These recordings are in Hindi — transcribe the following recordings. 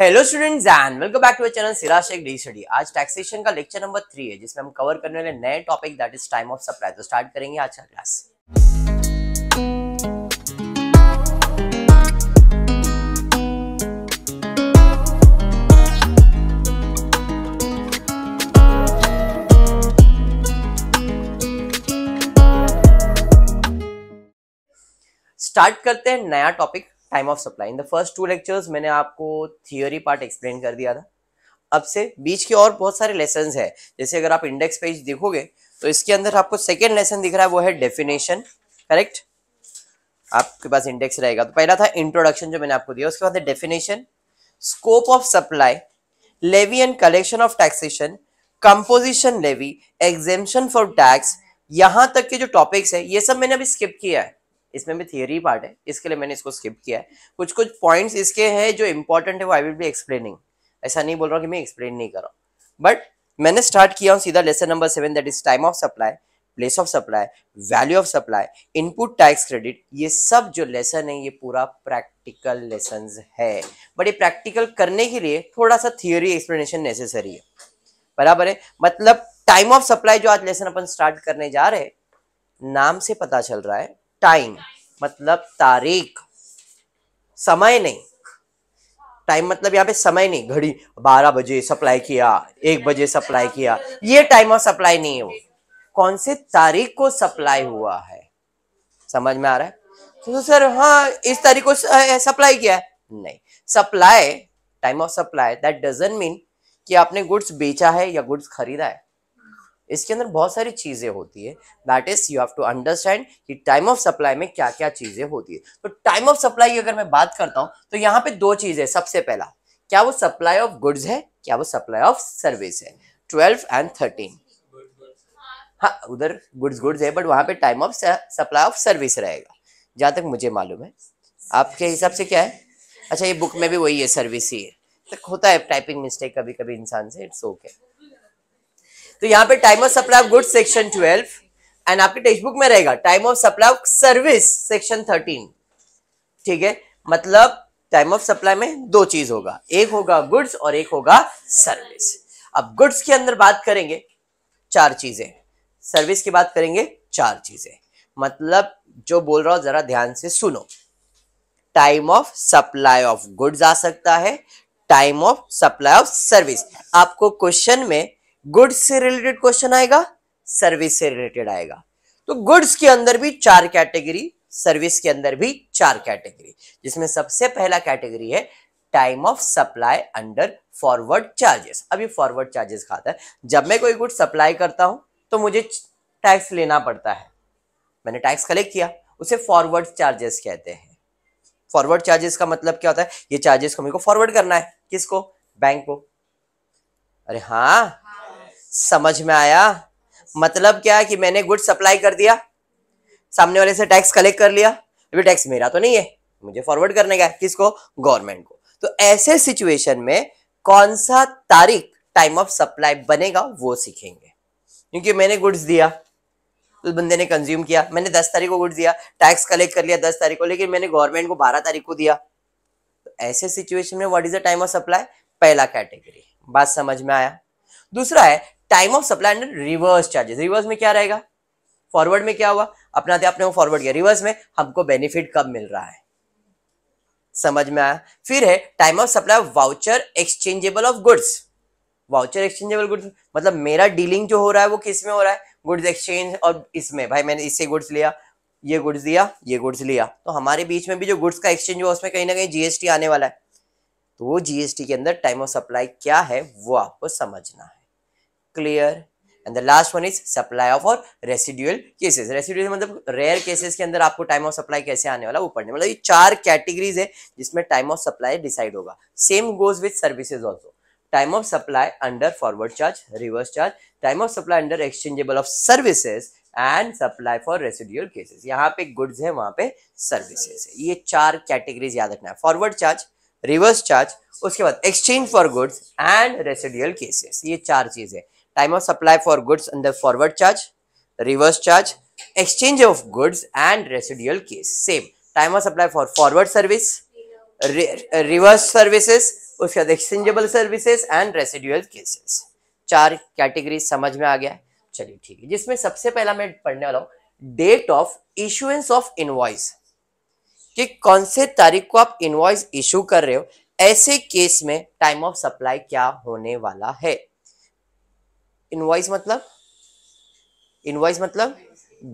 Hello students and welcome back to channel Sira Shaikh D study आज टैक्सेशन का लेक्चर नंबर थ्री है जिसमें हम कवर करने वाले नए topic that is time of supply तो स्टार्ट करेंगे आज का क्लास स्टार्ट करते हैं नया topic time of supply in the first two lectures मैंने आपको थियोरी पार्ट एक्सप्लेन कर दिया था अब से बीच के और बहुत सारे लेसन है जैसे अगर आप इंडेक्स पेज देखोगे तो इसके अंदर आपको सेकेंड लेसन दिख रहा है वो है डेफिनेशन करेक्ट आपके पास इंडेक्स रहेगा तो पहला था इंट्रोडक्शन जो मैंने आपको दिया उसके बाद definition scope of supply levy and collection of taxation composition levy exemption for tax यहां तक के जो टॉपिक्स है ये सब मैंने अभी स्किप किया है इसमें भी थियोरी पार्ट है इसके लिए मैंने इसको स्किप किया है कुछ कुछ पॉइंट्स इसके हैं जो इंपॉर्टेंट है वो आई विल बी एक्सप्लेनिंग ऐसा नहीं बोल रहा हूँ कि मैं एक्सप्लेन नहीं कर रहा हूँ बट मैंने स्टार्ट किया हूँ सीधा lesson number seven that is time of supply place of supply value of supply input tax credit ये सब जो लेसन है ये पूरा प्रैक्टिकल लेसन है बट ये प्रैक्टिकल करने के लिए थोड़ा सा थियोरी एक्सप्लेनेशन नेसेसरी है बराबर है मतलब टाइम ऑफ सप्लाई जो आज लेसन अपन स्टार्ट करने जा रहे हैं नाम से पता चल रहा है टाइम मतलब तारीख समय नहीं टाइम मतलब यहाँ पे समय नहीं घड़ी बारह बजे सप्लाई किया एक बजे सप्लाई किया ये टाइम ऑफ सप्लाई नहीं है वो कौन से तारीख को सप्लाई हुआ है समझ में आ रहा है तो, तो सर हाँ इस तारीख को सप्लाई किया है नहीं supply time of supply that doesn't mean कि आपने गुड्स बेचा है या गुड्स खरीदा है इसके अंदर बहुत सारी चीज़ें होती है that is you have to understand कि टाइम ऑफ सप्लाई में क्या क्या चीज़ें होती है तो टाइम ऑफ सप्लाई की अगर मैं बात करता हूँ तो यहाँ पे दो चीज़ें सबसे पहला क्या वो सप्लाई ऑफ गुड्स है क्या वो सप्लाई ऑफ सर्विस है ट्वेल्व एंड थर्टीन हाँ उधर गुड्स गुड्स है बट वहाँ पे time of supply of service रहेगा जहाँ तक मुझे मालूम है आपके हिसाब से क्या है अच्छा ये बुक में भी वही है सर्विस ही है तो होता है टाइपिंग मिस्टेक कभी कभी इंसान से इट्स ओके okay. तो यहाँ पे time of supply of goods section twelve and आपके टेक्स्ट बुक में रहेगा time of supply of service section thirteen ठीक है मतलब टाइम ऑफ सप्लाई में दो चीज होगा एक होगा गुड्स और एक होगा सर्विस अब गुड्स के अंदर बात करेंगे चार चीजें सर्विस की बात करेंगे चार चीजें मतलब जो बोल रहा हूं जरा ध्यान से सुनो time of supply of goods आ सकता है time of supply of service आपको क्वेश्चन में गुड्स से रिलेटेड क्वेश्चन आएगा सर्विस से रिलेटेड आएगा तो गुड्स के अंदर भी चार कैटेगरी सर्विस के अंदर भी चार कैटेगरी जिसमें सबसे पहला कैटेगरी है time of supply under forward charges अभी फॉरवर्ड चार्जेस खाता है जब मैं कोई गुड सप्लाई करता हूं तो मुझे टैक्स लेना पड़ता है मैंने टैक्स कलेक्ट किया उसे फॉरवर्ड चार्जेस कहते हैं फॉरवर्ड चार्जेस का मतलब क्या होता है ये चार्जेस को मेरे को फॉरवर्ड करना है किसको बैंक को अरे हाँ समझ में आया मतलब क्या है कि मैंने गुड सप्लाई कर दिया सामने वाले से टैक्स कलेक्ट कर लिया अभी टैक्स मेरा तो नहीं है मुझे फॉरवर्ड करने का है किसको गवर्नमेंट को तो ऐसे सिचुएशन में कौन सा तारीख टाइम ऑफ सप्लाई बनेगा वो सीखेंगे क्योंकि मैंने गुड्स दिया उस बंदे ने कंज्यूम किया मैंने दस तारीख को गुड्स दिया टैक्स कलेक्ट कर लिया दस तारीख को लेकिन मैंने गवर्नमेंट को बारह तारीख को दिया तो ऐसे सिचुएशन में what is the time of supply पहला कैटेगरी बात समझ में आया दूसरा है time of supply under reverse charges reverse में क्या रहेगा फॉरवर्ड में क्या हुआ अपना तो आपने वो फॉरवर्ड किया रिवर्स में हमको बेनिफिट कब मिल रहा है समझ में आया फिर है time of supply voucher exchangeable of goods voucher exchangeable goods मतलब मेरा डीलिंग जो हो रहा है वो किस में हो रहा है गुड्स एक्सचेंज और इसमें भाई मैंने इससे गुड्स लिया ये गुड्स दिया ये गुड्स लिया तो हमारे बीच में भी जो गुड्स का एक्सचेंज हुआ उसमें कहीं ना कहीं जीएसटी आने वाला है तो वो जीएसटी के अंदर टाइम ऑफ सप्लाई क्या है वो आपको समझना है clear and the last one is supply of और रेसिड्यूअल केसेस रेसिड्यूअल मतलब रेयर केसेस के अंदर आपको टाइम ऑफ सप्लाई कैसे आने वाला ऊपर नहीं मतलब ये चार कैटेगरीज है जिसमें टाइम ऑफ सप्लाई डिसाइड होगा same goes with services also time of supply under forward charge reverse charge time of supply under exchangeable of services and supply for residual cases यहाँ पे गुड्स है वहां पे सर्विसेज है ये चार कैटेगरीज याद रखना है फॉरवर्ड चार्ज रिवर्स चार्ज उसके बाद exchange for goods and residual cases ये चार चीज है time of supply for goods under forward charge, reverse charge, exchange of goods and residual case. Same. Time of supply for forward service, re reverse services, उसके बाद exchangeable services and residual cases चार कैटेगरी समझ में आ गया चलिए ठीक है जिसमें सबसे पहला मैं पढ़ने वाला हूँ date of issuance of invoice कि कौन से तारीख को आप इनवॉइस इशू कर रहे हो ऐसे केस में टाइम ऑफ सप्लाई क्या होने वाला है इनवाइस मतलब इनवाइस मतलब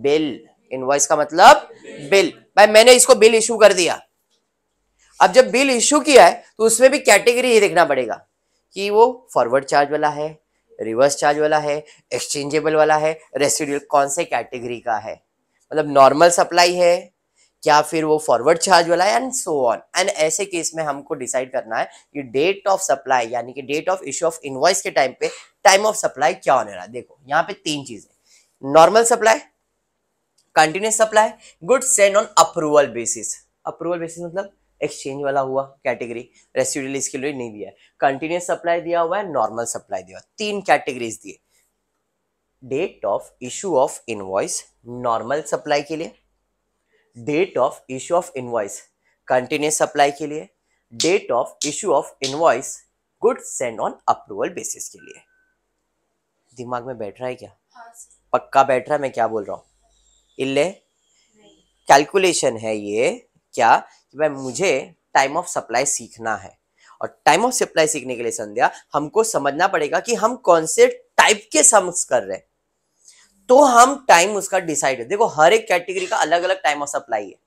बिल इनवाइस का मतलब बिल भाई मैंने इसको बिल इशू कर दिया अब जब बिल इशू किया है तो उसमें भी कैटेगरी ये देखना पड़ेगा कि वो फॉरवर्ड चार्ज वाला है रिवर्स चार्ज वाला है एक्सचेंजेबल वाला है रेसिड्यूल कौन से कैटेगरी का है मतलब नॉर्मल सप्लाई है क्या फिर वो फॉरवर्ड चार्ज वाला है एंड सो ऑन एंड ऐसे केस में हमको डिसाइड करना है कि डेट ऑफ सप्लाई यानी कि date of issue of invoice के टाइम पे टाइम ऑफ सप्लाई क्या होने रहा है देखो यहाँ पे तीन चीजें normal supply continuous supply good send on approval basis approval basis मतलब एक्सचेंज वाला हुआ कैटेगरी रेसिडुअल इसके लिए नहीं दिया है कंटिन्यूस सप्लाई दिया हुआ है नॉर्मल सप्लाई दिया हुआ तीन कैटेगरीज दिए date of issue of invoice normal supply के लिए date of issue of invoice continuous supply के लिए date of issue of invoice good send on approval basis के लिए दिमाग में बैठ रहा है क्या हाँ पक्का बैठ रहा है मैं क्या बोल रहा हूँ इल्ले कैलकुलेशन है ये क्या कि भाई मुझे टाइम ऑफ सप्लाई सीखना है और टाइम ऑफ सप्लाई सीखने के लिए संध्या हमको समझना पड़ेगा कि हम कौन से टाइप के सम्स कर रहे हैं तो हम टाइम उसका डिसाइड है देखो हर एक कैटेगरी का अलग अलग टाइम ऑफ सप्लाई है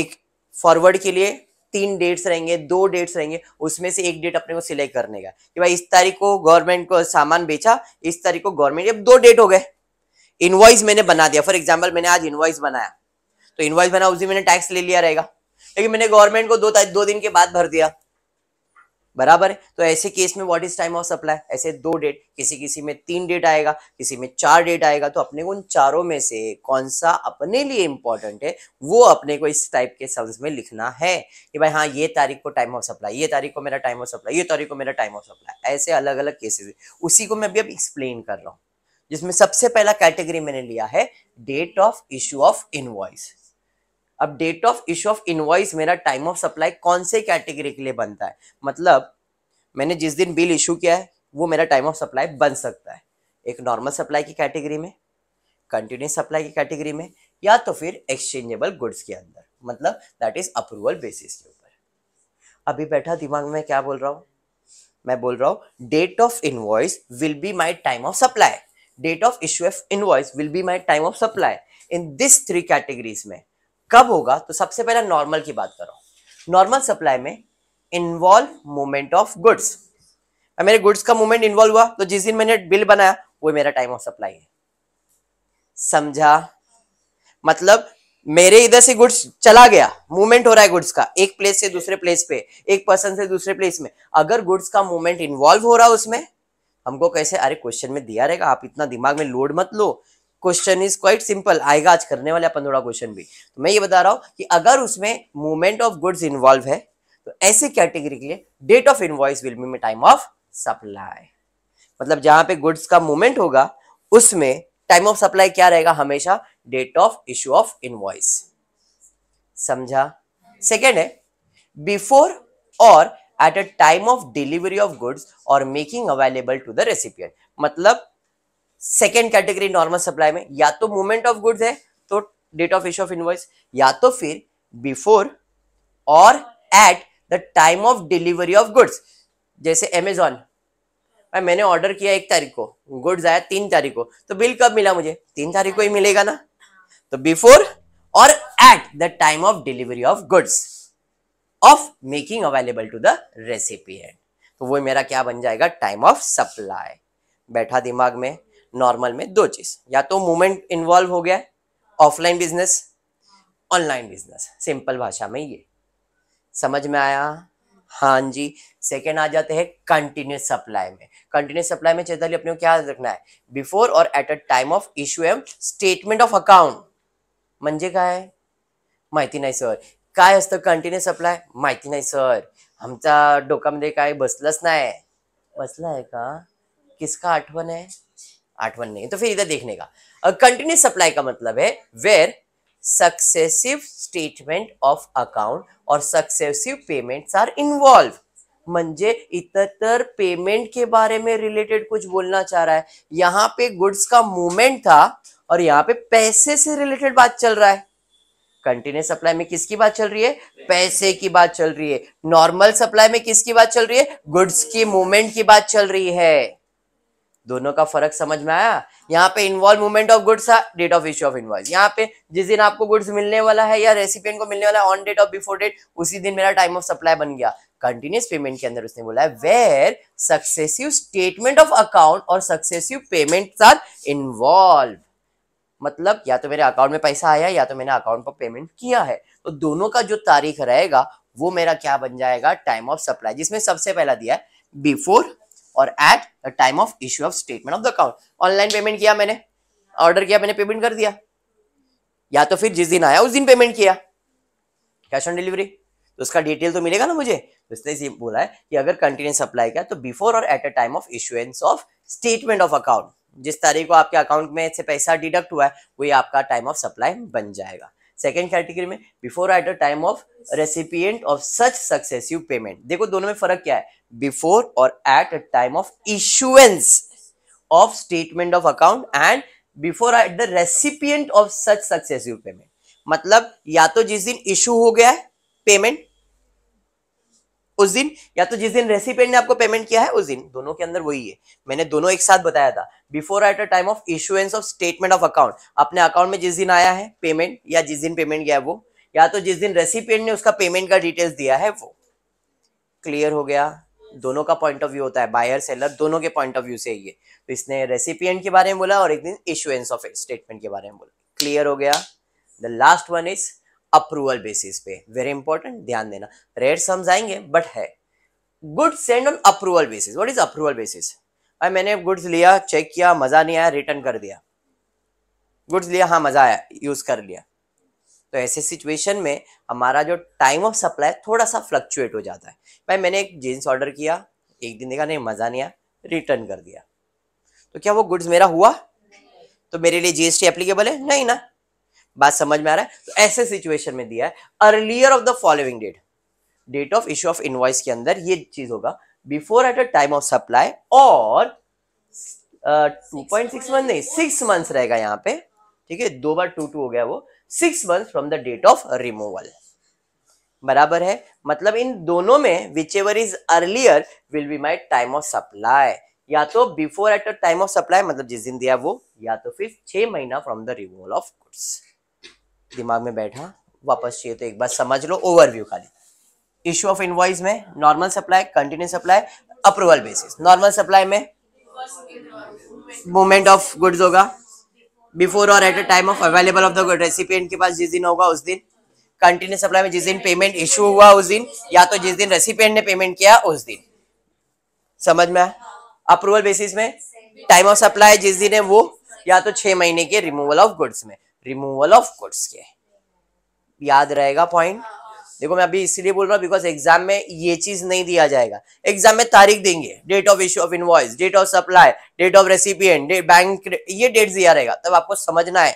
एक फॉरवर्ड के लिए तीन डेट्स रहेंगे दो डेट्स रहेंगे उसमें से एक डेट अपने को सिलेक्ट करने का कि भाई इस तारीख को गवर्नमेंट को सामान बेचा इस तारीख को गवर्नमेंट अब दो डेट हो गए इन्वॉइस मैंने बना दिया फॉर एग्जाम्पल मैंने आज इन्वॉइस बनाया तो इन्वॉइस बना उसी मैंने टैक्स ले लिया रहेगा लेकिन मैंने गवर्नमेंट को दो दो दिन के बाद भर दिया बराबर है तो ऐसे केस में what is time of supply ऐसे दो डेट किसी किसी में तीन डेट आएगा किसी में चार डेट आएगा तो अपने को उन चारों में से कौन सा अपने लिए इंपॉर्टेंट है वो अपने को इस टाइप के सब्स में लिखना है कि भाई हाँ ये तारीख को टाइम ऑफ सप्लाई ये तारीख को मेरा टाइम ऑफ सप्लाई ये तारीख को मेरा टाइम ऑफ सप्लाई ऐसे अलग अलग केसेस उसी को मैं अभी अब एक्सप्लेन कर रहा हूँ जिसमें सबसे पहला कैटेगरी मैंने लिया है date of issue of invoice अब date of issue of invoice मेरा टाइम ऑफ सप्लाई कौन से कैटेगरी के लिए बनता है मतलब मैंने जिस दिन बिल इशू किया है वो मेरा टाइम ऑफ सप्लाई बन सकता है एक नॉर्मल सप्लाई की कैटेगरी में कंटिन्यूस सप्लाई की कैटेगरी में या तो फिर एक्सचेंजेबल गुड्स के अंदर मतलब दैट इज अप्रूवल बेसिस के ऊपर अभी बैठा दिमाग में क्या बोल रहा हूँ मैं बोल रहा हूँ date of invoice will be my time of supply date of issue of invoice will be my time of supply in this three categories में कब होगा तो सबसे पहले नॉर्मल की बात करो नॉर्मल सप्लाई में इन्वॉल्व मूवमेंट ऑफ गुड्स मेरे गुड्स का मूवमेंट इन्वॉल्व हुआ तो जिस दिन मैंने बिल बनाया वो मेरा टाइम ऑफ सप्लाई है समझा मतलब मेरे इधर से गुड्स चला गया मूवमेंट हो रहा है गुड्स का एक प्लेस से दूसरे प्लेस पे एक पर्सन से दूसरे प्लेस में अगर गुड्स का मूवमेंट इन्वॉल्व हो रहा है उसमें हमको कैसे अरे क्वेश्चन में दिया रहेगा आप इतना दिमाग में लोड मत लो क्वेश्चन इज क्वाइट सिंपल आएगा आज करने वाले अपन थोड़ा क्वेश्चन भी तो मैं ये बता रहा हूँ कि अगर उसमें मूवमेंट ऑफ गुड्स इन्वॉल्व है तो ऐसे कैटेगरी के लिए date of invoice will be time of supply मतलब जहां पे गुड्स का मूवमेंट होगा उसमें टाइम ऑफ सप्लाई क्या रहेगा हमेशा date of issue of invoice समझा सेकेंड है बिफोर और at a time of delivery of goods और making available to the recipient मतलब सेकेंड कैटेगरी नॉर्मल सप्लाई में या तो मूवमेंट ऑफ गुड्स है तो date of issue of invoice या तो फिर बिफोर और at the time of delivery of goods जैसे भाई मैंने ऑर्डर किया एक तारीख को गुड्स आया तीन तारीख को तो बिल कब मिला मुझे तीन तारीख को ही मिलेगा ना तो बिफोर और at the time of delivery of goods of making available to the recipient तो वो मेरा क्या बन जाएगा टाइम ऑफ सप्लाई बैठा दिमाग में नॉर्मल में दो चीज या तो मूवमेंट इन्वॉल्व हो गया offline business online business simple भाषा में ये समझ में आया हाँ जी सेकेंड आ जाते हैं कंटिन्यूस सप्लाई में कंटिन्यूस सप्लाई में चेताली अपने क्या रखना है बिफोर और at a time of issue um statement of account म्हणजे काय माहिती नाही सर काय असतं कंटिन्यूस सप्लाय माहिती नाही सर आमचा डोकामध्ये काय बसलंच नाही बसला आहे का किसका आठवण आहे आठवन नहीं तो फिर इधर देखने का कंटिन्यूस सप्लाई का मतलब है where successive statement of account और सक्सेसिव पेमेंट्स आर इन्वॉल्व मंजे इतर पेमेंट के बारे में रिलेटेड कुछ बोलना चाह रहा है यहां पे गुड्स का मूवमेंट था और यहां पे पैसे से रिलेटेड बात चल रहा है कंटिन्यूस सप्लाई में किसकी बात चल रही है पैसे की बात चल रही है नॉर्मल सप्लाई में किसकी बात चल रही है गुड्स की मूवमेंट की बात चल रही है दोनों का फर्क समझ में आया यहाँ पे involve movement of goods date of issue of invoice यहाँ पे जिस दिन आपको गुड्स मिलने वाला है या रेसिपिएंट को मिलने वाला है on date of before date उसी दिन मेरा टाइम ऑफ सप्लाई बन गया कंटिन्यूस पेमेंट के अंदर उसने बोला है where successive statement of account और सक्सेसिव पेमेंट आर इन्वॉल्व मतलब या तो मेरे अकाउंट में पैसा आया या तो मैंने अकाउंट पर पेमेंट किया है तो दोनों का जो तारीख रहेगा वो मेरा क्या बन जाएगा टाइम ऑफ सप्लाई जिसमें सबसे पहला दिया है बिफोर और at the time of issue of statement of the account online payment किया मैंने ऑर्डर किया मैंने पेमेंट कर दिया या तो फिर जिस दिन आया उस दिन पेमेंट किया कैश ऑन डिलीवरी तो उसका डिटेल तो मिलेगा ना मुझे उसने तो बोला है कि अगर कंटिन्यूस सप्लाई किया तो बिफोर और at a time of issuance of statement of account जिस तारीख को आपके अकाउंट में से पैसा डिडक्ट हुआ है वही आपका टाइम ऑफ सप्लाई बन जाएगा सेकेंड कैटेगरी में before at the time of recipient of such successive payment देखो दोनों में फर्क क्या है बिफोर और at a time of issuance of statement of account and before at the recipient of such successive payment मतलब या तो जिस दिन इशू हो गया है पेमेंट उस दिन या तो जिस दिन रेसिपेंट ने आपको पेमेंट किया है उस दिन दोनों के अंदर वही है मैंने दोनों एक साथ बताया था before at a time of issuance of statement of account अपने अकाउंट में जिस दिन आया है पेमेंट या जिस दिन पेमेंट किया है वो या तो जिस दिन रेसिपेंट ने उसका पेमेंट का डिटेल्स दिया है वो क्लियर हो गया दोनों का पॉइंट ऑफ व्यू होता है बायर सेलर दोनों के पॉइंट ऑफ व्यू से ये तो इसने रेसिपियंट के बारे में बोला और एक दिन इश्यूएंस ऑफ स्टेटमेंट के बारे में बोला क्लियर हो गया the last one is approval basis पे वेरी इंपॉर्टेंट ध्यान देना रेट सम्स आएंगे बट है good send on approval basis what is approval basis भाई मैंने गुड्स लिया चेक किया मजा नहीं आया रिटर्न कर दिया गुड्स लिया हाँ मजा आया यूज कर लिया तो ऐसे सिचुएशन में हमारा जो टाइम ऑफ सप्लाई थोड़ा सा फ्लक्चुएट हो जाता है भाई मैंने एक जीन्स ऑर्डर किया एक दिन देखा नहीं मजा नहीं आया रिटर्न कर दिया तो क्या वो गुड्स मेरा हुआ तो मेरे लिए जीएसटी एप्लीकेबल है नहीं ना बात समझ में आ रहा है तो ऐसे सिचुएशन में दिया है earlier of the following date date of issue of invoice के अंदर ये चीज होगा before at a time of supply और टू पॉइंट सिक्स मंथ नहीं सिक्स मंथ रहेगा यहाँ पे ठीक है दो बार टू टू हो गया वो six month from the date of removal बराबर है मतलब इन दोनों में whichever is earlier will be my time of supply या तो before at a time of supply मतलब जिस दिन दिया वो या तो फिर छह महीना from the removal of goods दिमाग में बैठा वापस चाहिए तो एक बार समझ लो ओवरव्यू खाली इश्यू ऑफ इनवॉइस में normal supply continue supply approval basis normal supply में मूवमेंट ऑफ गुड्स होगा बिफोर और at a time of available of the good recipient के पास जिस दिन होगा उस दिन कंटिन्यू सप्लाई में जिस दिन पेमेंट इश्यू हुआ उस दिन या तो जिस दिन रेसिपियंट ने पेमेंट किया उस दिन समझ में अप्रूवल बेसिस में टाइम ऑफ सप्लाई जिस दिन है वो या तो छह महीने के रिमूवल ऑफ गुड्स में रिमूवल ऑफ कोट्स के याद रहेगा पॉइंट हाँ, हाँ। देखो मैं अभी इसलिए बोल रहा हूँ बिकॉज एग्जाम में ये चीज नहीं दिया जाएगा एग्जाम में तारीख देंगे date of issue of invoice date of supply date of recipient bank ये डेट दिया रहेगा तब आपको समझना है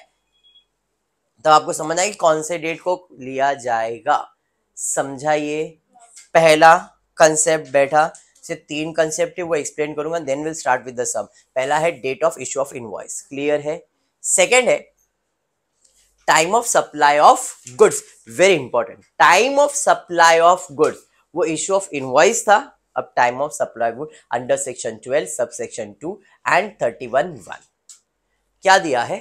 तब आपको समझना है कि कौन से डेट को लिया जाएगा समझाइए पहला कंसेप्ट बैठा से तीन कंसेप्ट वो एक्सप्लेन करूंगा then will start with the sum पहला है date of issue of invoice clear है सेकेंड है time of supply of goods very important time of supply of goods वो इश्यू ऑफ इनवाइस था अब time of supply good under section twelve sub section two and 31 one क्या दिया है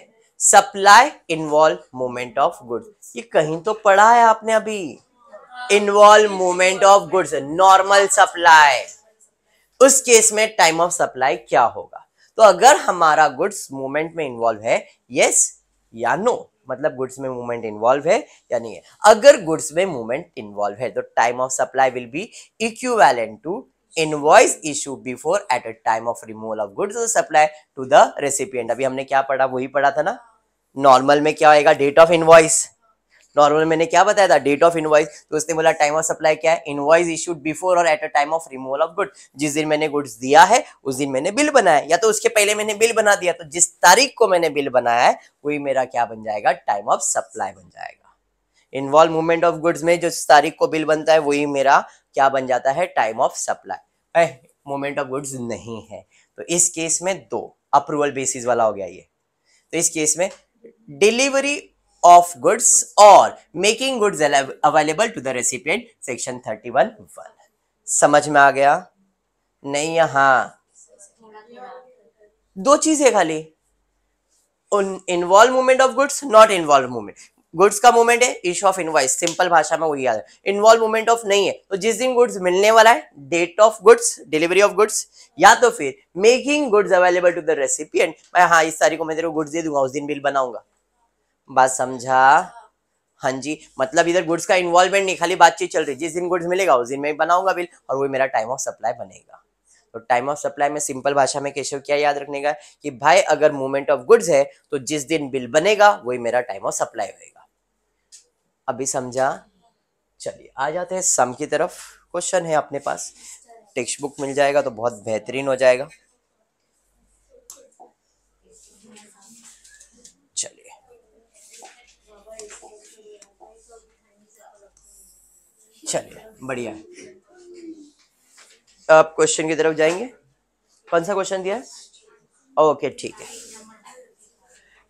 supply involve movement of goods ये कहीं तो पढ़ा है आपने अभी involve movement of goods normal supply उस केस में टाइम ऑफ सप्लाई क्या होगा तो अगर हमारा गुड्स मूवमेंट में इन्वॉल्व है यस या नो मतलब गुड्स में मूवमेंट इन्वॉल्व है या नहीं है अगर गुड्स में मूवमेंट इन्वॉल्व है तो time of supply will be equivalent to invoice issue before at a time of removal of goods supply to the recipient अभी हमने क्या पढ़ा वही पढ़ा था ना नॉर्मल में क्या आएगा डेट ऑफ इनवॉइस नॉर्मल मैंने क्या बताया था डेट ऑफ इनवाइस तो उसने बोला टाइम ऑफ सप्लाई क्या है इनवाइस इशूड बिफोर और at a time of removal of good जिस दिन मैंने गुड्स दिया है उस दिन मैंने बिल बनाया या तो उसके पहले मैंने बिल बना दिया तो जिस तारीख को मैंने बिल बनाया है वही मेरा क्या बन जाएगा टाइम ऑफ सप्लाई बन जाएगा इन्वॉल्व मूवमेंट ऑफ गुड्स में जो तारीख को बिल बनता है वही मेरा क्या बन जाता है time of supply movement of goods नहीं है तो इस केस में दो अप्रूवल बेसिस वाला हो गया ये तो इस केस में डिलीवरी गुड्स और making goods available to the the section thirty one one समझ में आ गया नहीं यहां दो चीजें खाली involve movement of goods not involve movement goods का मूवमेंट है इशू ऑफ इनवाइस सिंपल भाषा में वही याद है इन्वॉल्व मूवमेंट ऑफ नहीं है तो जिस दिन गुड्स मिलने वाला है date of goods delivery of goods या तो फिर making goods available to the recipient मैं हाँ इस तारीख को मैं तेरे को गुड्स दे दूंगा उस दिन बिल बनाऊंगा बात समझा हाँ जी मतलब इधर गुड्स का इन्वॉल्वमेंट नहीं खाली बातचीत चल रही जिस दिन गुड्स मिलेगा उस दिन मैं बनाऊंगा बिल और वो मेरा टाइम ऑफ सप्लाई बनेगा तो टाइम ऑफ सप्लाई में सिंपल भाषा में केशव क्या याद रखने का कि भाई अगर मूवमेंट ऑफ गुड्स है तो जिस दिन बिल बनेगा वही मेरा टाइम ऑफ सप्लाई होगा अभी समझा चलिए आ जाते हैं सम की तरफ क्वेश्चन है अपने पास टेक्स्ट बुक मिल जाएगा तो बहुत बेहतरीन हो जाएगा चलिए बढ़िया आप क्वेश्चन की तरफ जाएंगे कौन सा क्वेश्चन दिया है ओके ठीक है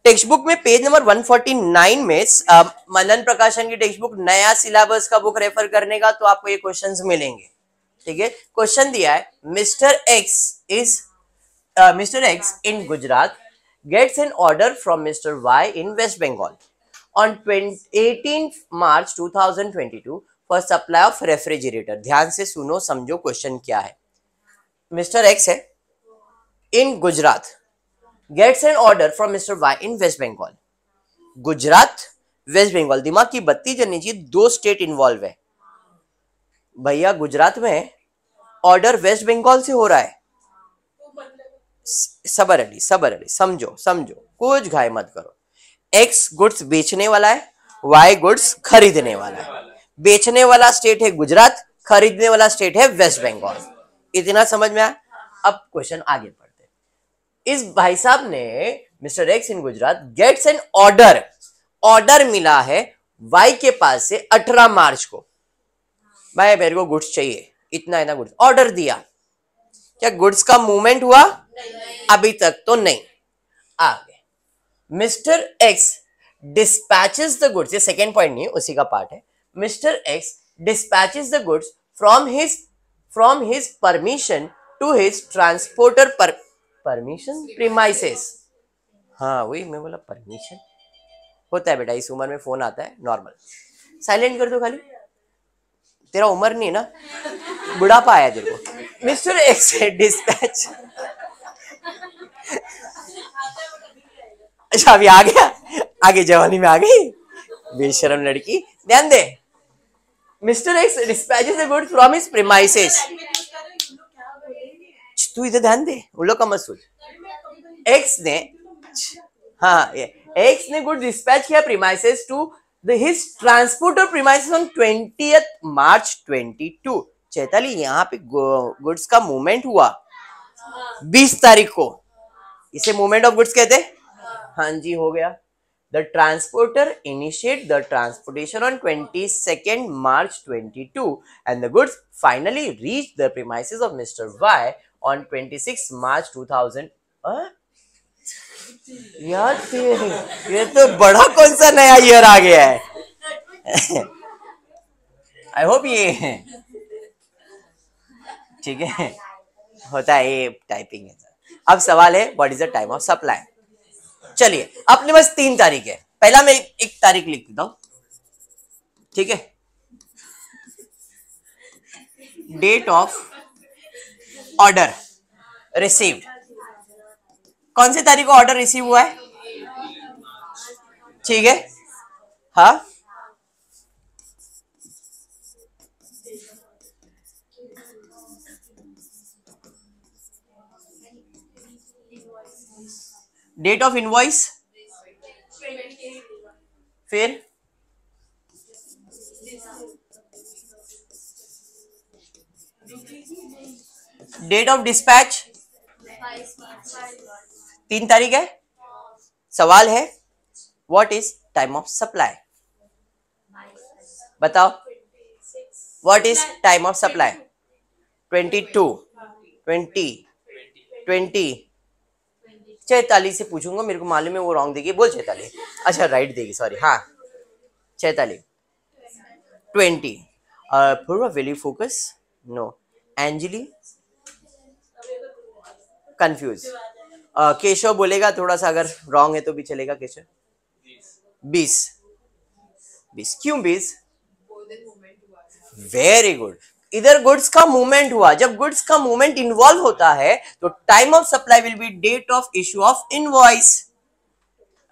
टेक्स्ट बुक में पेज नंबर 149 में मदन प्रकाशन की टेक्स्ट बुक नया सिलेबस का बुक रेफर करने का तो आपको ये क्वेश्चंस मिलेंगे ठीक है क्वेश्चन दिया है mister X is mister X in Gujarat gets an order from mister Y in West Bengal on 18 March 2022, for supply of refrigerator ध्यान से सुनो समझो क्वेश्चन क्या है मिस्टर एक्स है in Gujarat gets an order from mister Y in West Bengal Gujarat West Bengal दिमाग की बत्ती जलनी चाहिए दो स्टेट इन्वॉल्व है भैया गुजरात में ऑर्डर वेस्ट बंगाल से हो रहा है सबर अली सबर अली समझो समझो कुछ घाय मत करो एक्स गुड्स बेचने वाला है वाई गुड्स खरीदने वाला है बेचने वाला स्टेट है गुजरात खरीदने वाला स्टेट है वेस्ट बंगाल इतना समझ में आया अब क्वेश्चन आगे बढ़ते इस भाई साहब ने mister X in Gujarat gets an order order मिला है वाई के पास से अठारह मार्च को भाई मेरे को गुड्स चाहिए इतना इतना गुड्स ऑर्डर दिया क्या गुड्स का मूवमेंट हुआ अभी तक तो नहीं आगे mister X dispatches the goods ये सेकेंड पॉइंट नहीं उसी का पार्ट है Mr. X dispatches the goods from his from his permission to his transporter per permission premises. हाँ वही मैं बोला परमिशन होता है बेटा इस उम्र में फोन आता है नॉर्मल साइलेंट कर दो खाली तेरा उम्र नहीं ना बुढ़ापा आया तेरे को मिस्टर एक्स डिस्पैच अच्छा अभी आ गया आगे जवानी में आ गई बेशरम लड़की ध्यान दे mister X dispatches the goods from his premises तू इधर ध्यान दे उन लोग का मत सोच एक्स तो ने हाँ एक्स ने गुड डिस्पैच किया premises to the his transporter premises on twenty March twenty two Chaitali यहाँ पे गुड्स का मूवमेंट हुआ हाँ। बीस तारीख को इसे मूवमेंट ऑफ गुड्स कहते हाँ।, हाँ जी हो गया The transporter initiate the transportation on 22nd March 22 and the goods finally reach the premises of Mr. Y on 26 March 2000. Huh? यार ये तो बड़ा कौन सा नया ईयर आ गया है आई होप ये ठीक है होता है ये टाइपिंग है अब सवाल है what is the time of supply चलिए अपने पास तीन तारीख है पहला मैं एक तारीख लिख देता हूं ठीक है डेट ऑफ ऑर्डर रिसीव्ड कौन सी तारीख को ऑर्डर रिसीव हुआ है ठीक है हाँ डेट ऑफ इनवॉइस फिर डेट ऑफ डिस्पैच तीन तारीख है सवाल है what is time of supply बताओ what is time of supply twenty two twenty twenty Chaitali से पूछूंगा मेरे को मालूम है वो रॉन्ग देगी बोल चैताली अच्छा राइट देगी सॉरी हाँ Chaitali twenty Purva will you focus no Anjali confuse Keshav बोलेगा थोड़ा सा अगर रॉन्ग है तो भी चलेगा केशव बीस बीस क्यों बीस वेरी गुड इधर गुड्स का मूवमेंट हुआ जब गुड्स का मूवमेंट इन्वॉल्व होता है तो time of supply will be date of issue of invoice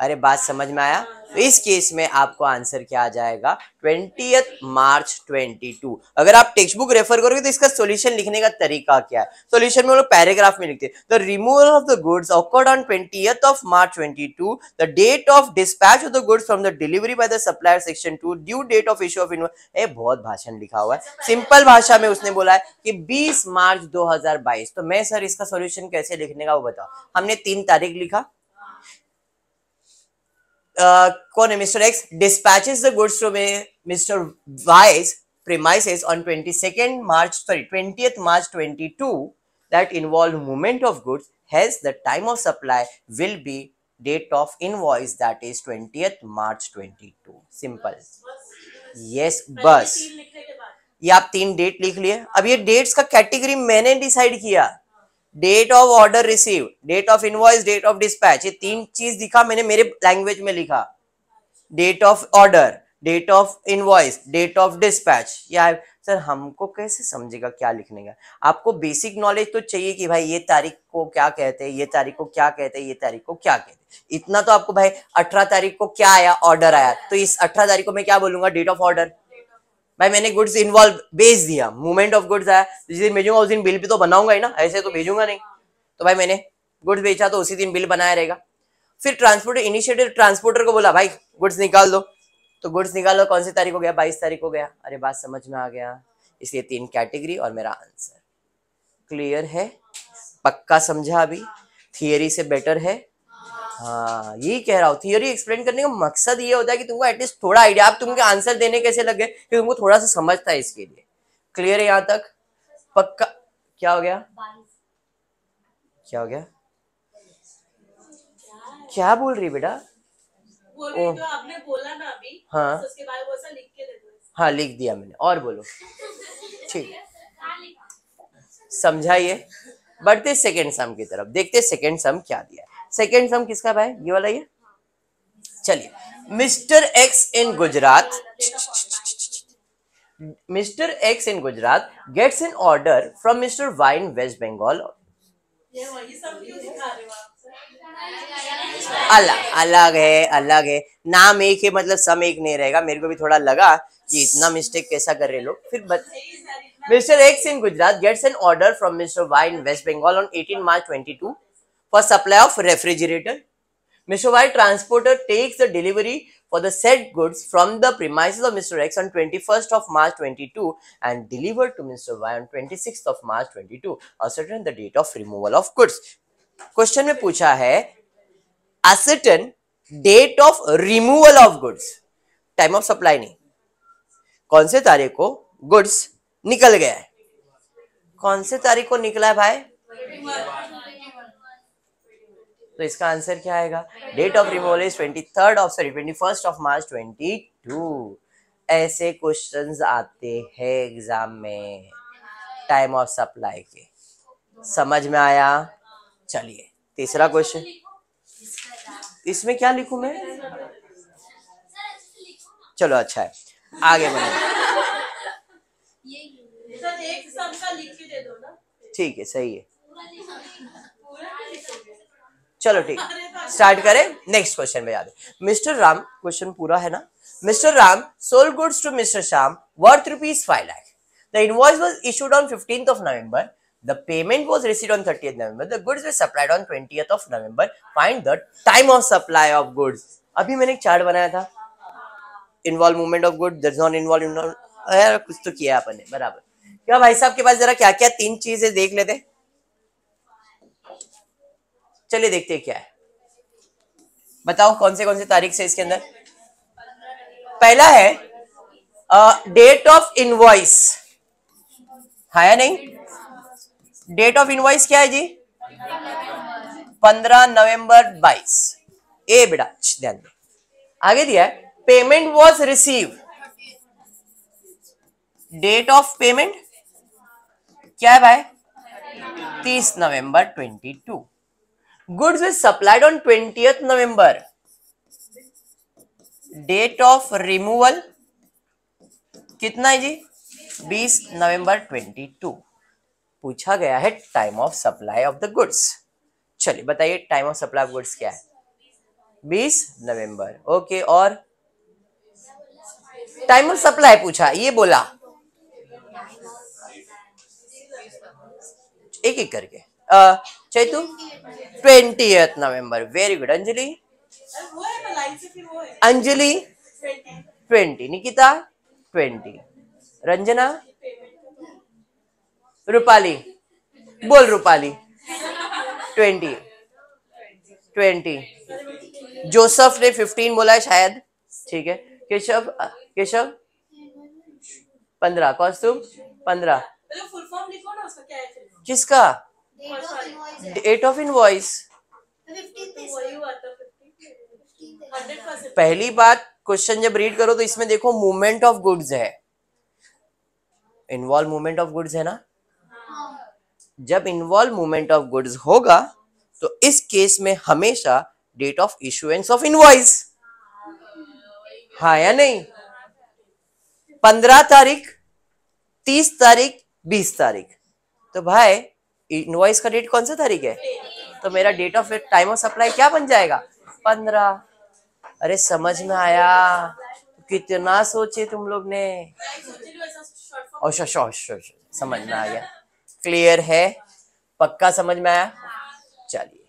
अरे बात समझ में आया तो इस केस में आपको आंसर क्या आ जाएगा ट्वेंटी मार्च 22 अगर आप टेक्स्ट बुक रेफर करोगे तो इसका सॉल्यूशन लिखने का तरीका क्या है सॉल्यूशन में लोग पैराग्राफ में लिखते हैं the removal of the goods occurred on twenty of March 22 the date of dispatch of the goods from the delivery by the supplier section two due date of issue of invoice बहुत भाषण लिखा हुआ है सिंपल भाषा में उसने बोला है कि बीस मार्च दो तो मैं सर इसका सोल्यूशन कैसे लिखने का वो बताओ हमने तीन तारीख लिखा कौन है mister X dispatches the goods to mister Y's premises on 22nd March, sorry, 20th March 22 that involve movement of goods. Hence, the time of supply will be date of invoice that is 20th March 22. Simple. Yes, बस ये आप तीन डेट लिख लिए अब ये डेट्स का कैटेगरी मैंने डिसाइड किया date of order receive date of invoice date of dispatch ये तीन चीज दिखा मैंने मेरे लैंग्वेज में लिखा date of order date of invoice date of dispatch या सर हमको कैसे समझेगा क्या लिखने का आपको बेसिक नॉलेज तो चाहिए कि भाई ये तारीख को क्या कहते हैं ये तारीख को क्या कहते हैं ये तारीख को क्या कहते हैं इतना तो आपको भाई अठारह तारीख को क्या आया ऑर्डर आया तो इस अठारह तारीख को मैं क्या बोलूंगा डेट ऑफ ऑर्डर भाई मैंने गुड्स इन्वॉल्व बेच दिया मूवमेंट ऑफ गुड्स आया जिस दिन भेजूंगा उस दिन बिल भी तो बनाऊंगा ही ना ऐसे तो भेजूंगा नहीं तो भाई मैंने गुड्स बेचा तो उसी दिन बिल बनाया रहेगा फिर ट्रांसपोर्टर इनिशिएटिव ट्रांसपोर्टर को बोला भाई गुड्स निकाल दो तो गुड्स निकालो कौन सी तारीख हो गया बाईस तारीख हो गया अरे बात समझ में आ गया इसलिए तीन कैटेगरी और मेरा आंसर क्लियर है पक्का समझा अभी थियोरी से बेटर है हाँ यही कह रहा हूँ थियोरी एक्सप्लेन करने का मकसद ये होता है कि तुमको एटलीस्ट थोड़ा आइडिया आप तुमके आंसर देने कैसे गए कि तुमको थोड़ा सा समझता है इसके लिए क्लियर है यहाँ तक पक्का क्या हो गया क्या हो गया क्या बोल रही बेटा तो आपने बोला ना अभी हाँ तो उसके लिख के दे दो हाँ लिख दिया मैंने और बोलो ठीक हाँ, समझाइए बढ़ते सेकेंड सम की तरफ देखते सेकेंड सम क्या दिया है सेकेंड सम किसका भाई ये वाला ये चलिए mister X in Gujarat mister X in Gujarat gets in order from mister Y in West Bengal अलग अलग है अलग है नाम एक है मतलब सम एक नहीं रहेगा मेरे को भी थोड़ा लगा कि इतना मिस्टेक कैसा कर रहे लोग फिर but mister X in Gujarat gets an order from mister Y in West Bengal on 18 March 22 for supply of refrigerator. Mr. Y transporter takes the delivery for the said goods from the premises of Mr. X on 21st of March 22 and delivered to Mr. Y on 26th of March 22 ascertain the date of removal of goods. question mein pucha hai ascertain date of removal of goods. time of supply nahi कौन से तारीख को गुड्स निकल गया है कौन से तारीख को निकला है भाई तो इसका आंसर क्या आएगा date of removal is twenty third of sorry twenty first of March twenty two ऐसे क्वेश्चन आते हैं एग्जाम में टाइम ऑफ सप्लाई के समझ में आया चलिए तीसरा क्वेश्चन इसमें क्या लिखू मैं चलो अच्छा है आगे बढ़ो ठीक है सही है चलो ठीक स्टार्ट करें नेक्स्ट क्वेश्चन में याद मिस्टर राम क्वेश्चन पूरा है ना mister Ram sold goods to mister Shyam worth rupees five lakh The invoice was issued on fifteenth of November The payment was received on 30th November. The goods were supplied on 20th of November. Find the time of supply of goods. अभी मैंने एक चार्ट बनाया था involve movement of good there not involve यार कुछ तो किया अपने बराबर क्या भाई साहब के पास जरा क्या क्या तीन चीजें देख लेते हैं. चलिए देखते हैं क्या है बताओ कौन से कौन से तारीख से इसके अंदर पहला है डेट ऑफ इनवॉइस है या नहीं डेट ऑफ इनवॉइस क्या है जी पंद्रह नवंबर बाईस ए बेटा ध्यान दो आगे दिया है payment was receive date of payment क्या है भाई तीस नवंबर twenty two goods were supplied on 20th november date of removal कितना है जी 20 नवंबर 22 पूछा गया है time of supply of the goods चलिए बताइए time of supply of goods क्या है 20 नवंबर ओके और टाइम ऑफ सप्लाई पूछा ये बोला एक एक करके Chaitu twenty November very good Anjali Anjali twenty Nikita twenty Ranjana Rupali बोल रूपाली ट्वेंटी ट्वेंटी जोसफ ने फिफ्टीन बोला है शायद ठीक है केशव केशव पंद्रह तुम पंद्रह किसका डेट ऑफ इनवॉइस पहली बात क्वेश्चन जब रीड करो तो इसमें देखो मूवमेंट ऑफ गुड्स है इन्वॉल्व मूवमेंट ऑफ गुड्स है ना हाँ। जब इन्वॉल्व मूवमेंट ऑफ गुड्स होगा तो इस केस में हमेशा date of issuance of invoice हा या नहीं पंद्रह तारीख तीस तारीख बीस तारीख तो भाई इनवाइस का डेट कौन सा तारीख है तो मेरा date of time of supply क्या बन जाएगा पंद्रह अरे समझ में आया कितना सोचे तुम लोग ने और समझ में आ गया क्लियर है पक्का समझ में आया चलिए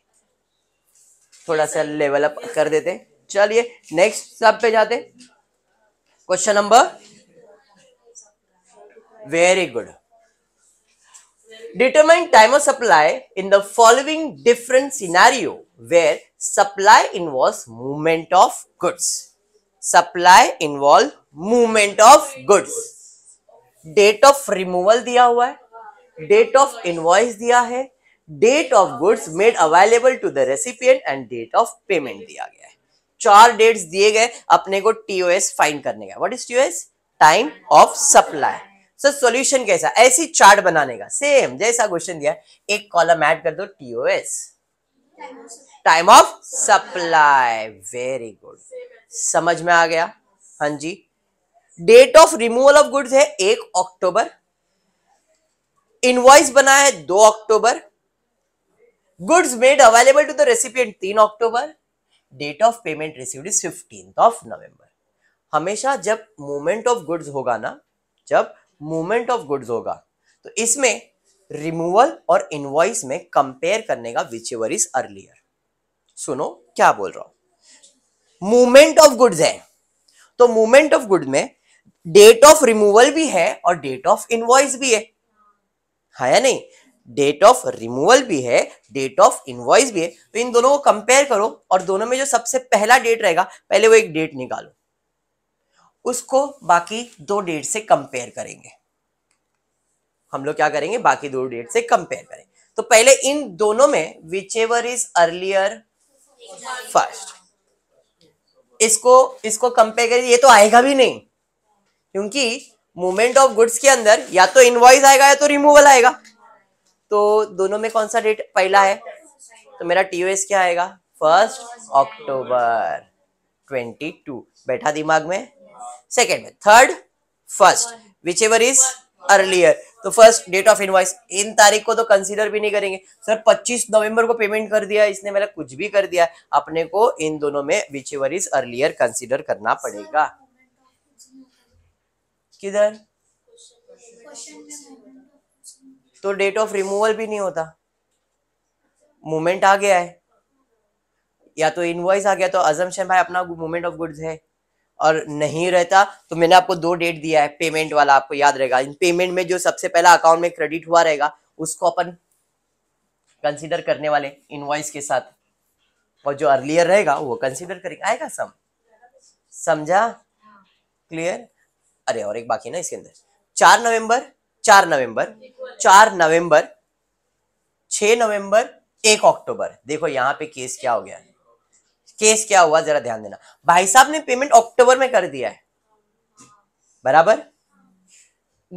थोड़ा सा लेवल अप कर देते चलिए नेक्स्ट सब पे जाते question number very good Determine time of supply in the following different scenario where supply involves movement of goods. Supply involve movement of goods. Date of removal दिया हुआ है date of invoice दिया है date of goods made available to the recipient and date of payment दिया गया है चार डेट्स दिए गए अपने को टीओएस फाइंड करने का what is TOS time of supply sir solution कैसा ऐसी चार्ट बनाने का सेम जैसा क्वेश्चन दिया एक कॉलम ऐड कर दो TOS time of supply very good समझ में आ गया हां जी date of removal of goods है एक अक्टूबर इनवॉइस बना है दो October goods made available to the recipient तीन October date of payment receive is fifteen of November हमेशा जब मूवमेंट ऑफ गुड्स होगा ना जब मूवमेंट ऑफ गुड्स होगा तो इसमें रिमूवल और इनवॉइस में कंपेयर करने का विच एवर इज अर्लियर सुनो क्या बोल रहा हूं मूवमेंट ऑफ गुड्स है तो मूवमेंट ऑफ गुड में डेट ऑफ रिमूवल भी है और डेट ऑफ इनवॉइस भी है हाँ या नहीं डेट ऑफ रिमूवल भी है डेट ऑफ इनवॉइस भी है तो इन दोनों को कंपेयर करो और दोनों में जो सबसे पहला डेट रहेगा पहले वो एक डेट निकालो उसको बाकी दो डेट से कंपेयर करेंगे हम लोग क्या करेंगे बाकी दो डेट से कंपेयर करेंगे तो पहले इन दोनों में whichever is earlier first इसको इसको कंपेयर करें ये तो आएगा भी नहीं क्योंकि मूवमेंट ऑफ गुड्स के अंदर या तो इनवॉइस आएगा या तो रिमूवल आएगा तो दोनों में कौन सा डेट पहला है तो मेरा टीओएस क्या आएगा फर्स्ट अक्टूबर 22 बैठा दिमाग में सेकेंड में third first whichever is earlier तो फर्स्ट डेट ऑफ इनवाइस इन तारीख को तो कंसीडर भी नहीं करेंगे सर 25 नवंबर को पेमेंट कर दिया इसने मेरा कुछ भी कर दिया अपने को इन दोनों में whichever is earlier consider करना पड़ेगा किधर तो डेट ऑफ रिमूवल भी नहीं होता मूवमेंट आ गया है या तो इनवॉइस आ गया तो अजम्पशन भाई अपना मूवमेंट ऑफ गुड्स है और नहीं रहता तो मैंने आपको दो डेट दिया है पेमेंट वाला आपको याद रहेगा इन पेमेंट में जो सबसे पहला अकाउंट में क्रेडिट हुआ रहेगा उसको अपन कंसिडर करने वाले इनवाइस के साथ और जो अर्लियर रहेगा वो कंसिडर करेगा आएगा सम समझा क्लियर अरे और एक बाकी ना इसके अंदर चार नवंबर चार नवंबर चार नवंबर छ नवंबर एक अक्टूबर देखो यहाँ पे केस क्या हो गया है केस क्या हुआ जरा ध्यान देना भाई साहब ने पेमेंट अक्टूबर में कर दिया है बराबर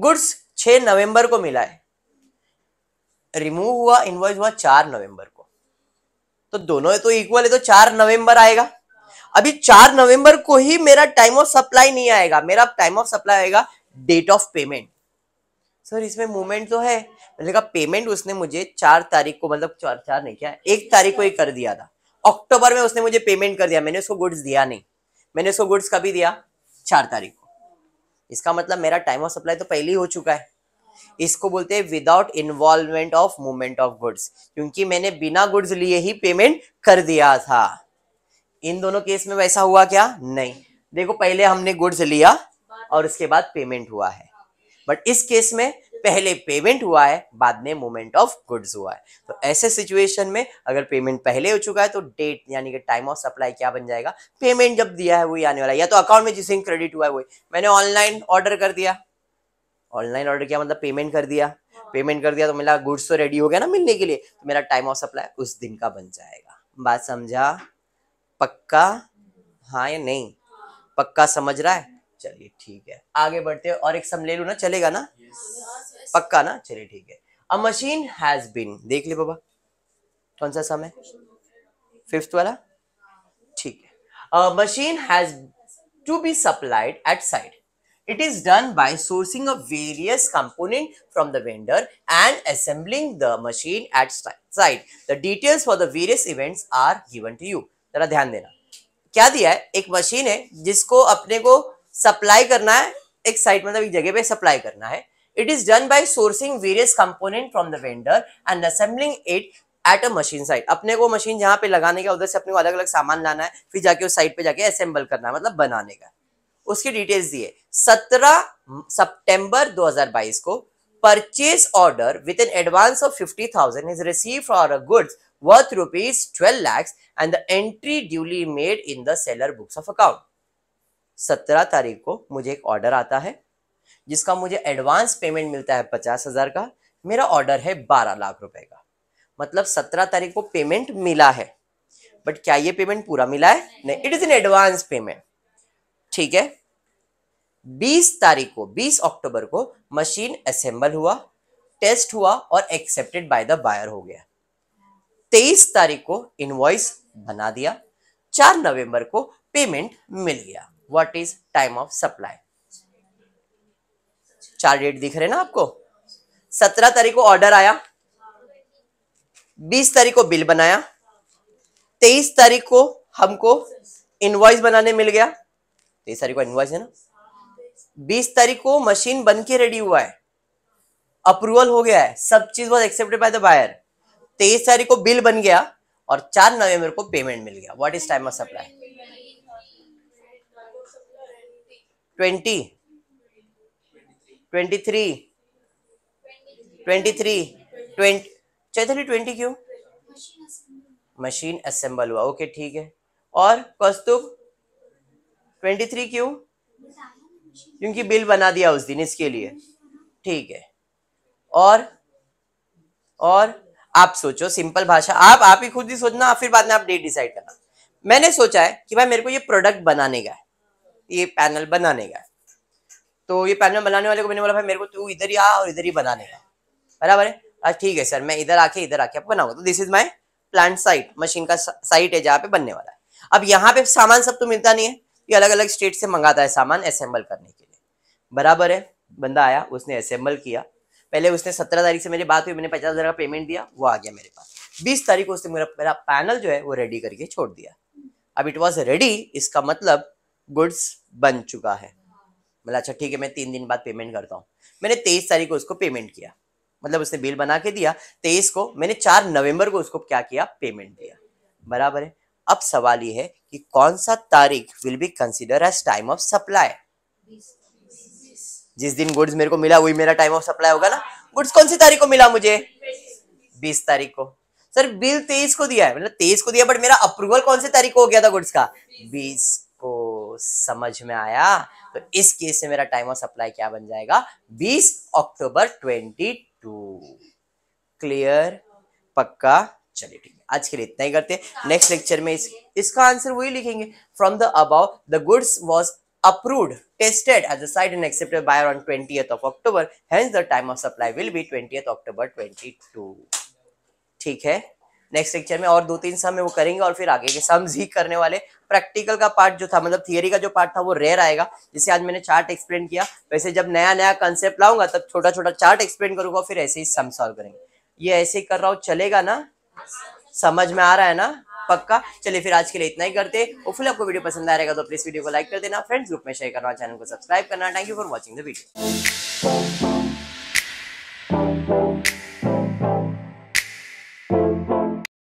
गुड्स छह नवंबर को मिला है रिमूव हुआ इनवॉइस हुआ चार नवंबर को तो दोनों तो इक्वल है तो चार नवंबर आएगा अभी चार नवंबर को ही मेरा टाइम ऑफ सप्लाई नहीं आएगा मेरा टाइम ऑफ सप्लाई आएगा डेट ऑफ पेमेंट सर इसमें मूवमेंट तो है मैंने पेमेंट उसने मुझे चार तारीख को मतलब चार चार नहीं क्या एक तारीख को ही कर दिया था अक्टूबर में उसने मुझे पेमेंट कर दिया मैंने उसको गुड्स दिया नहीं मैंने उसको गुड्स कभी दिया चार तारीख को इसका मतलब मेरा टाइम ऑफ सप्लाई तो पहले ही हो चुका है इसको बोलते हैं without involvement of movement of goods क्योंकि मैंने बिना गुड्स लिए ही पेमेंट कर दिया था इन दोनों केस में वैसा हुआ क्या नहीं देखो पहले हमने गुड्स लिया और उसके बाद पेमेंट हुआ है बट इस केस में पहले पेमेंट हुआ है बाद में मूवमेंट ऑफ गुड्स हुआ है तो ऐसे सिचुएशन में अगर पेमेंट पहले हो चुका है तो डेट यानी कि टाइम ऑफ सप्लाई क्या बन जाएगा पेमेंट जब दिया है वही आने वाला है या तो अकाउंट में जिसे क्रेडिट हुआ है वही मैंने ऑनलाइन ऑर्डर कर दिया ऑनलाइन ऑर्डर किया मतलब पेमेंट कर दिया पेमेंट हाँ। कर दिया तो मेरा गुड्स तो रेडी हो गया ना मिलने के लिए तो मेरा टाइम ऑफ सप्लाई उस दिन का बन जाएगा बात समझा पक्का हाँ या नहीं पक्का समझ रहा है चलिए ठीक है आगे बढ़ते हैं और एक सम ले लू ना चलेगा ना पक्का ना चलिए ठीक है अ मशीन हैज बीन देख ले बाबा कौन सा समय फिफ्थ वाला ठीक है a machine has to be supplied at site it is done by sourcing a various component from the vendor and assembling the machine at site the details for the various events are given to you जरा ध्यान देना क्या दिया है एक मशीन है जिसको अपने को सप्लाई करना है एक साइड मतलब एक जगह पे सप्लाई करना है It is done by sourcing various component from the vendor and assembling it at a machine site apne ko machine को pe lagane पे लगाने se apne ko alag alag saman lana hai fir ja ke us site pe ja ke assemble karna hai matlab banane ka uski details diye 17 september 2022 को purchase order with an advance of 50,000 is received for a goods worth rupees 12 lakhs and the entry duly made in the seller books of account. 17 तारीख को मुझे एक ऑर्डर आता है जिसका मुझे एडवांस पेमेंट मिलता है पचास हज़ार का मेरा ऑर्डर है बारह लाख रुपए का मतलब सत्रह तारीख को पेमेंट मिला है बट क्या ये पेमेंट पूरा मिला है नहीं it is in advance payment ठीक है बीस तारीख को बीस अक्टूबर को मशीन असेंबल हुआ टेस्ट हुआ और एक्सेप्टेड बाय द बायर हो गया तेईस तारीख को इनवॉइस बना दिया चार नवंबर को पेमेंट मिल गया what is time of supply चार डेट दिख रहे ना आपको सत्रह तारीख को ऑर्डर आया बीस तारीख को बिल बनाया तेईस तारीख को हमको इनवॉइस बनाने मिल गया तेईस तारीख को इनवॉइस है ना बीस तारीख को मशीन बन के रेडी हुआ है अप्रूवल हो गया है सब चीज was accepted by the buyer तेईस तारीख को बिल बन गया और चार नवंबर को पेमेंट मिल गया what is time of supply twenty twenty three twenty three twenty चैतरी ट्वेंटी क्यों मशीन असेंबल हुआ ओके ठीक है और कौस्तुभ ट्वेंटी थ्री क्यों क्योंकि बिल बना दिया उस दिन इसके लिए ठीक है और और आप सोचो सिंपल भाषा आप आप ही खुद ही सोचना फिर बाद में आप डेट डिसाइड करना मैंने सोचा है कि भाई मेरे को ये प्रोडक्ट बनाने का है ये पैनल बनाने का है तो ये पैनल बनाने वाले को मैंने बोला भाई मेरे को तू इधर ही आ और इधर ही बनाने का बराबर है आज ठीक है सर मैं इधर आके इधर आके आप बनाऊंगा तो this is my plant site machine का साइट है जहाँ पे बनने वाला है अब यहाँ पे सामान सब तो मिलता नहीं है ये अलग अलग स्टेट से मंगाता है सामान असेंबल करने के लिए बराबर है बंदा आया उसने असेंबल किया पहले उसने सत्रह तारीख से मेरी बात हुई मैंने पचास हज़ार का पेमेंट दिया वो आ गया मेरे पास बीस तारीख को उसने मेरा मेरा पैनल जो है वो रेडी करके छोड़ दिया अब इट वॉज रेडी इसका मतलब गुड्स बन चुका है मतलब अच्छा ठीक है मैं तीन दिन बाद पेमेंट करता हूँ मैंने तेईस तारीख को उसको पेमेंट किया मतलब उसने बिल बना के दिया तेईस को मैंने चार नवंबर को उसको क्या किया पेमेंट दिया बराबर है अब सवाल ये है कि कौन सा तारीख will be consider as time of supply जिस दिन गुड्स मेरे को मिला वही मेरा टाइम ऑफ सप्लाई होगा ना गुड्स कौन सी तारीख को मिला मुझे बीस तारीख को सर बिल तेईस को दिया है मतलब तेईस को दिया बट मेरा अप्रूवल कौन सी तारीख को हो गया था गुड्स का बीस समझ में आया तो इस केस से मेरा टाइम ऑफ सप्लाई क्या बन जाएगा 20 अक्टूबर 22 क्लियर पक्का चलिए ठीक है आज के लिए इतना ही करते नेक्स्ट लेक्चर में इस, इसका आंसर वही लिखेंगे from the above the goods was approved tested as a and accepted by on twenty 20th of october hence the time of supply will be twenty october 22 ठीक है नेक्स्ट लेक्चर में और दो तीन सम में वो करेंगे और फिर आगे के सम्स ही करने वाले प्रैक्टिकल का पार्ट जो था मतलब थियरी का जो पार्ट था वो रेयर आएगा जिसे आज मैंने चार्ट एक्सप्लेन किया वैसे जब नया नया कंसेप्ट लाऊंगा तब छोटा छोटा चार्ट एक्सप्लेन करूंगा फिर ऐसे ही सम सॉल्व करेंगे ये ऐसे ही कर रहा हूँ चलेगा ना समझ में आ रहा है ना पक्का चलिए फिर आज के लिए इतना ही करते फिर आपको वीडियो पसंद आ रहेगा तो प्लीज वीडियो को लाइक कर देना फ्रेंड्स ग्रुप में शेयर करना चैनल को सब्सक्राइब करना thank you for watching the video